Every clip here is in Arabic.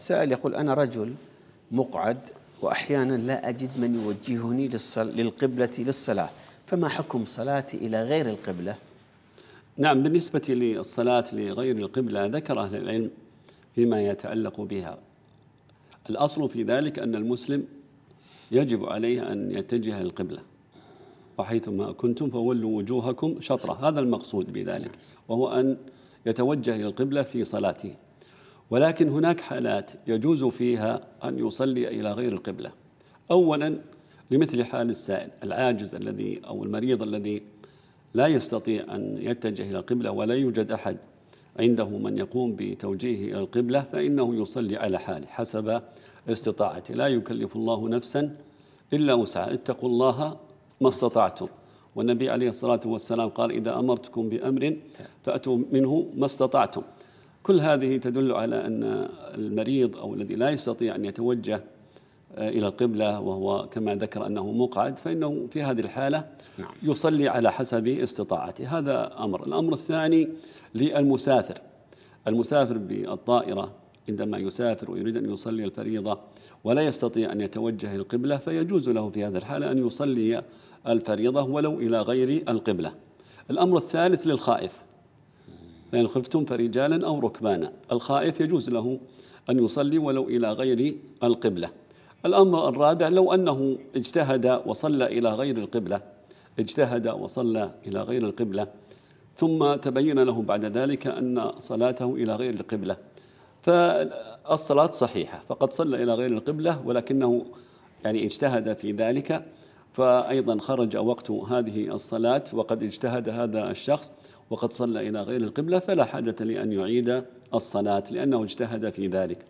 السائل يقول أنا رجل مقعد وأحيانا لا أجد من يوجهني للقبلة للصلاة فما حكم صلاتي إلى غير القبلة؟ نعم بالنسبة للصلاة لغير القبلة ذكر أهل العلم فيما يتعلق بها الأصل في ذلك أن المسلم يجب عليه أن يتجه القبلة وحيثما كنتم فولوا وجوهكم شطرة هذا المقصود بذلك نعم. وهو أن يتوجه إلى القبلة في صلاته ولكن هناك حالات يجوز فيها أن يصلي إلى غير القبلة أولا لمثل حال السائل العاجز الذي أو المريض الذي لا يستطيع أن يتجه إلى القبلة ولا يوجد أحد عنده من يقوم بتوجيهه إلى القبلة فإنه يصلي على حاله حسب استطاعته لا يكلف الله نفسا إلا وسعها اتقوا الله ما استطعتم والنبي عليه الصلاة والسلام قال إذا أمرتكم بأمر فأتوا منه ما استطعتم كل هذه تدل على أن المريض أو الذي لا يستطيع أن يتوجه آه، إلى القبلة وهو كما ذكر أنه مقعد فإنه في هذه الحالة نعم. يصلي على حسب استطاعته هذا أمر الأمر الثاني للمسافر المسافر بالطائرة عندما يسافر ويريد أن يصلي الفريضة ولا يستطيع أن يتوجه إلى القبلة فيجوز له في هذه الحالة أن يصلي الفريضة ولو إلى غير القبلة الأمر الثالث للخائف فإن خفتم فرجالا أو ركبانا الخائف يجوز له أن يصلي ولو إلى غير القبلة الأمر الرابع لو أنه اجتهد وصلى إلى غير القبلة اجتهد وصلى إلى غير القبلة ثم تبين له بعد ذلك أن صلاته إلى غير القبلة فالصلاة صحيحة فقد صلى إلى غير القبلة ولكنه يعني اجتهد في ذلك فأيضا خرج وقت هذه الصلاة وقد اجتهد هذا الشخص وقد صلى إلى غير القبلة فلا حاجة لأن يعيد الصلاة لأنه اجتهد في ذلك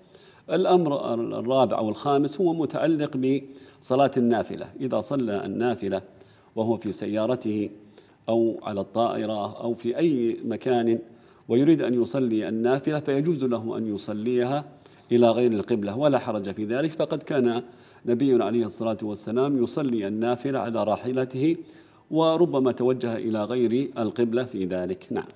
الأمر الرابع أو الخامس هو متعلق بصلاة النافلة إذا صلى النافلة وهو في سيارته أو على الطائرة أو في أي مكان ويريد أن يصلي النافلة فيجوز له أن يصليها إلى غير القبلة ولا حرج في ذلك فقد كان نبينا عليه الصلاة والسلام يصلي النافلة على راحلته وربما توجه إلى غير القبلة في ذلك نعم